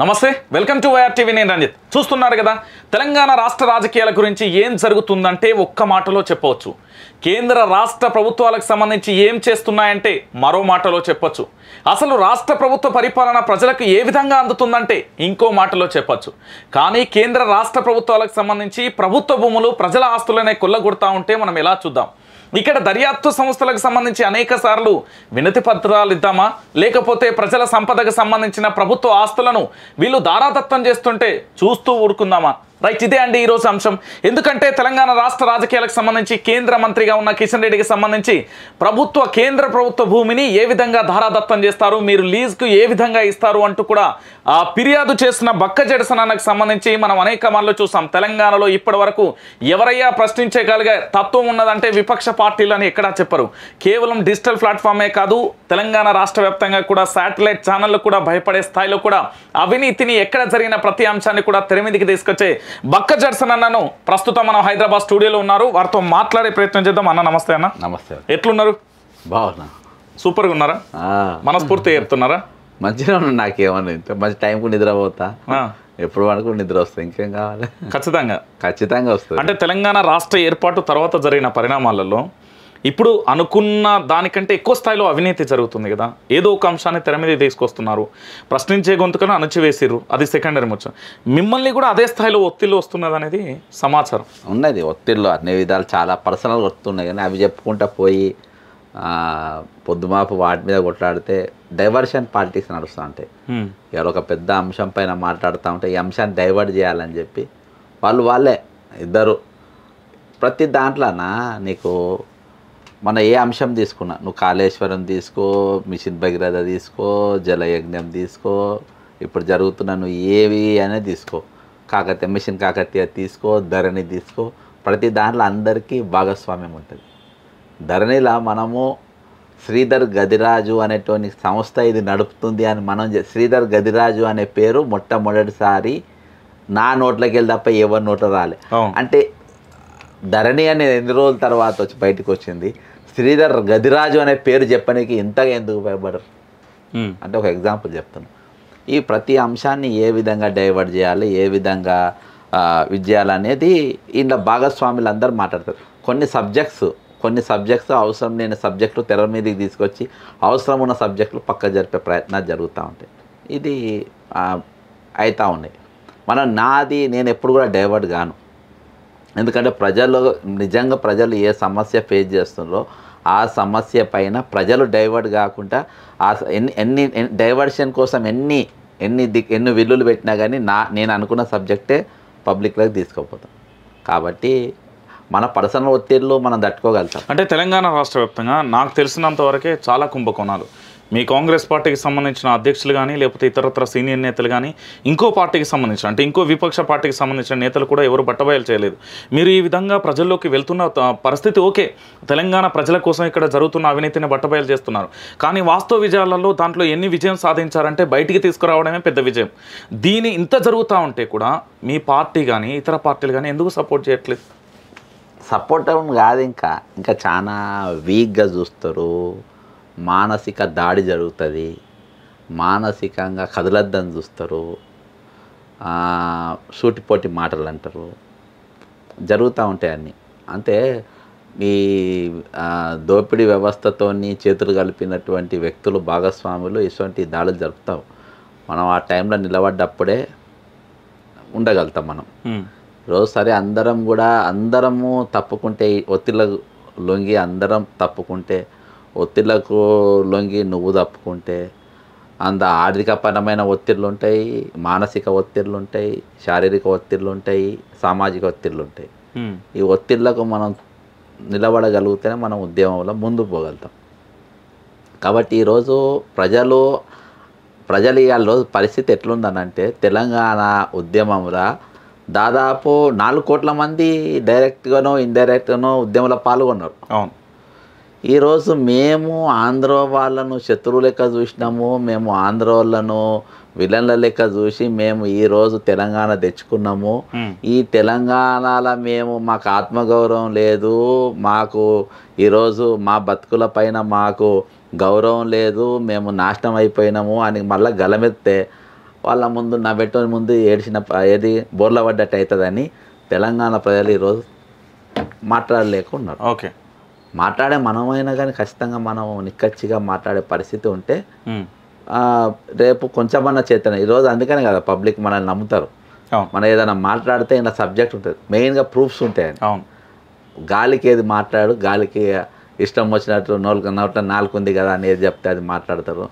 నమస్తే welcome to YR TV నేను రంజిత్ చూస్తున్నారు కదా తెలంగాణ రాష్ట్ర రాజకీయాల గురించి ఏం జరుగుతుందంటే ఒక్క మాటలో చెప్పవచ్చు కేంద్ర రాష్ట్ర ప్రభుత్వాలకు సంబంధించి ఏం చేస్తున్నాయంటే మరో మాటలో చెప్పొచ్చు అసలు రాష్ట్ర ప్రభుత్వ పరిపాలన ప్రజలకు ఏ విధంగా అందుతుందంటే ఇంకో మాటలో చెప్పొచ్చు కానీ కేంద్ర రాష్ట్ర ప్రభుత్వాలకు సంబంధించి ప్రభుత్వ భూములు ప్రజల ఆస్తులనే కొల్లగొడతా ఉంటే మనం ఎలా చూద్దాం ఇక్కడ దర్యాప్తు సంస్థలకు సంబంధించి అనేక సార్లు వినతి పత్రాలు ఇద్దామా లేకపోతే ప్రజల సంపదకు సంబంధించిన ప్రభుత్వ ఆస్తులను వీళ్ళు దారాదత్తం చేస్తుంటే చూస్తూ ఊరుకుందామా రైట్ ఇదే అండి ఈరోజు అంశం ఎందుకంటే తెలంగాణ రాష్ట్ర రాజకీయాలకు సంబంధించి కేంద్ర మంత్రిగా ఉన్న కిషన్ రెడ్డికి సంబంధించి ప్రభుత్వ కేంద్ర ప్రభుత్వ భూమిని ఏ విధంగా ధారాదత్తం చేస్తారు మీరు లీజ్కు ఏ విధంగా ఇస్తారు అంటూ కూడా ఆ ఫిర్యాదు చేసిన బక్క జడసనానికి సంబంధించి మనం అనేక మనలో చూసాం తెలంగాణలో ఇప్పటి వరకు ఎవరయ్యా ప్రశ్నించగలిగే తత్వం ఉన్నదంటే విపక్ష పార్టీలు అని ఎక్కడా చెప్పరు కేవలం డిజిటల్ ప్లాట్ఫామే కాదు తెలంగాణ రాష్ట్ర వ్యాప్తంగా కూడా శాటిలైట్ ఛానళ్లు కూడా భయపడే స్థాయిలో కూడా అవినీతిని ఎక్కడ జరిగిన ప్రతి అంశాన్ని కూడా తెరమిదికి తీసుకొచ్చే బక్క జర్సన్ అన్నను ప్రస్తుతం మనం హైదరాబాద్ స్టూడియోలో ఉన్నారు వారితో మాట్లాడే ప్రయత్నం చేద్దాం అన్న నమస్తే అన్న నమస్తే ఎట్లున్నారు బాగున్నా సూపర్గా ఉన్నారా మనస్ఫూర్తి చెప్తున్నారా మంచిగా ఉన్నా నాకేమన్నా ఇంత మంచి టైంకు నిద్రపోతా ఎప్పుడు వరకు నిద్ర వస్తాయి ఇంకేం కావాలి ఖచ్చితంగా ఖచ్చితంగా వస్తుంది అంటే తెలంగాణ రాష్ట్ర ఏర్పాటు తర్వాత జరిగిన పరిణామాలలో ఇప్పుడు అనుకున్న దానికంటే ఎక్కువ స్థాయిలో అవినీతి జరుగుతుంది కదా ఏదో ఒక అంశాన్ని తెర మీద తీసుకొస్తున్నారు ప్రశ్నించే గొంతుకను అణచివేసిర్రు అది సెకండరీ ముచ్చ మిమ్మల్ని కూడా అదే స్థాయిలో ఒత్తిళ్ళు వస్తున్నది అనేది సమాచారం ఉన్నది ఒత్తిళ్ళు అన్ని విధాలు చాలా పర్సనల్గా వస్తున్నాయి కానీ అవి చెప్పుకుంటా పోయి పొద్దుమాపు వాటి మీద కొట్లాడితే డైవర్షన్ పాలిటిక్స్ నడుస్తూ ఉంటాయి ఎవరో ఒక పెద్ద అంశం పైన మాట్లాడుతూ ఉంటే ఈ అంశాన్ని డైవర్ట్ చేయాలని చెప్పి వాళ్ళు వాళ్ళే ఇద్దరు ప్రతి దాంట్లోనా నీకు మన ఏ అంశం తీసుకున్నా నువ్వు కాళేశ్వరం తీసుకో మిషన్ భగీరథ తీసుకో జలయజ్ఞం తీసుకో ఇప్పుడు జరుగుతున్న నువ్వు ఏవి అనేది తీసుకో కాకతీయ మిషన్ కాకతీయ తీసుకో ధరణి తీసుకో ప్రతి దాంట్లో అందరికీ భాగస్వామ్యం ఉంటుంది ధరణిలా మనము శ్రీధర్ గదిరాజు అనేటువంటి సంస్థ ఇది నడుపుతుంది అని మనం శ్రీధర్ గదిరాజు అనే పేరు మొట్టమొదటిసారి నా నోట్లకి వెళ్ళి తప్ప ఎవరి నోట రాలే అంటే ధరణి అనేది ఎన్ని రోజుల తర్వాత వచ్చి బయటకు వచ్చింది శ్రీధర్ గదిరాజు అనే పేరు చెప్పడానికి ఇంతగా ఎందుకు భయపడరు అంటే ఒక ఎగ్జాంపుల్ చెప్తాను ఈ ప్రతి అంశాన్ని ఏ విధంగా డైవర్ట్ చేయాలి ఏ విధంగా విజయాలనేది ఇందులో భాగస్వాములు అందరూ మాట్లాడతారు కొన్ని సబ్జెక్ట్స్ కొన్ని సబ్జెక్ట్స్ అవసరం లేని సబ్జెక్టులు తెర మీదకి తీసుకొచ్చి అవసరం ఉన్న సబ్జెక్టులు పక్క జరిపే ప్రయత్నాలు జరుగుతూ ఉంటాయి ఇది అవుతూ ఉన్నాయి మనం నాది నేను ఎప్పుడు కూడా డైవర్ట్ గాను ఎందుకంటే ప్రజలు నిజంగా ప్రజలు ఏ సమస్య ఫేస్ చేస్తున్నారో ఆ సమస్య పైన ప్రజలు డైవర్ట్ కాకుండా ఆ ఎన్ని ఎన్ని డైవర్షన్ కోసం ఎన్ని ఎన్ని దిక్ ఎన్ని విల్లులు పెట్టినా కానీ నా నేను అనుకున్న సబ్జెక్టే పబ్లిక్లోకి తీసుకోపోతాం కాబట్టి మన పర్సనల్ ఒత్తిడిలో మనం తట్టుకోగలుగుతాం అంటే తెలంగాణ రాష్ట్ర వ్యాప్తంగా నాకు తెలిసినంతవరకే చాలా కుంభకోణాలు మీ కాంగ్రెస్ పార్టీకి సంబంధించిన అధ్యక్షులు కానీ లేకపోతే ఇతరత్ర సీనియర్ నేతలు కానీ ఇంకో పార్టీకి సంబంధించిన అంటే ఇంకో విపక్ష పార్టీకి సంబంధించిన నేతలు కూడా ఎవరు బట్టబయలు చేయలేదు మీరు ఈ విధంగా ప్రజల్లోకి వెళ్తున్న పరిస్థితి ఓకే తెలంగాణ ప్రజల కోసం ఇక్కడ జరుగుతున్న అవినీతిని బట్టబయలు చేస్తున్నారు కానీ వాస్తవ విజయాలలో దాంట్లో ఎన్ని విజయం సాధించారంటే బయటికి తీసుకురావడమే పెద్ద విజయం దీని ఇంత జరుగుతూ ఉంటే కూడా మీ పార్టీ కానీ ఇతర పార్టీలు కానీ ఎందుకు సపోర్ట్ చేయట్లేదు సపోర్ట్ అవ్వడం కాదు ఇంకా ఇంకా చాలా వీక్గా చూస్తారు మానసిక దాడి జరుగుతుంది మానసికంగా కదలద్దని చూస్తారు సూటిపోటి మాటలు అంటారు జరుగుతూ ఉంటాయి అన్నీ అంటే ఈ దోపిడీ వ్యవస్థతోని చేతులు కలిపినటువంటి వ్యక్తులు భాగస్వాములు ఇటువంటి దాడులు జరుపుతావు మనం ఆ టైంలో నిలబడ్డప్పుడే ఉండగలుగుతాం మనం రోజు సరే అందరం కూడా అందరము తప్పుకుంటే ఒత్తిళ్ళ లొంగి అందరం తప్పుకుంటే ఒత్తిళ్లకు లొంగి నువ్వు తప్పుకుంటే అంత ఆర్థికపరమైన ఒత్తిళ్ళు ఉంటాయి మానసిక ఒత్తిళ్ళు ఉంటాయి శారీరక ఒత్తిళ్ళు ఉంటాయి సామాజిక ఒత్తిళ్ళు ఉంటాయి ఈ ఒత్తిళ్లకు మనం నిలబడగలిగితేనే మనం ఉద్యమంలో ముందు పోగలుగుతాం కాబట్టి ఈరోజు ప్రజలు ప్రజలు ఇవాళ రోజు పరిస్థితి ఎట్లుందనంటే తెలంగాణ ఉద్యమంలో దాదాపు నాలుగు కోట్ల మంది డైరెక్ట్గానో ఇండైరెక్ట్గానో ఉద్యమంలో పాల్గొన్నారు అవును ఈరోజు మేము ఆంధ్ర వాళ్ళను శత్రువు లెక్క చూసినాము మేము ఆంధ్ర వాళ్ళను విలన్ల లెక్క చూసి మేము ఈరోజు తెలంగాణ తెచ్చుకున్నాము ఈ తెలంగాణలో మేము మాకు ఆత్మగౌరవం లేదు మాకు ఈరోజు మా బతుకుల పైన మాకు గౌరవం లేదు మేము నాశనం అయిపోయినాము అని మళ్ళీ గలమెత్తే వాళ్ళ ముందు నా బెట్టు ముందు ఏడిచిన ఏది బోర్ల పడ్డట్టు అవుతుందని తెలంగాణ ప్రజలు ఈరోజు మాట్లాడలేకున్నారు ఓకే మాట్లాడే మనమైనా కానీ ఖచ్చితంగా మనం నిక్కచ్చిగా మాట్లాడే పరిస్థితి ఉంటే రేపు కొంచెమన్నా చేతన ఈరోజు అందుకనే కదా పబ్లిక్ మనల్ని నమ్ముతారు మనం ఏదైనా మాట్లాడితే ఇలా సబ్జెక్ట్ ఉంటుంది మెయిన్గా ప్రూఫ్స్ ఉంటాయి గాలికి ఏది మాట్లాడు గాలికి ఇష్టం వచ్చినట్టు నోలు నోట నాలుగు ఉంది కదా అని ఏది చెప్తే అది మాట్లాడతారు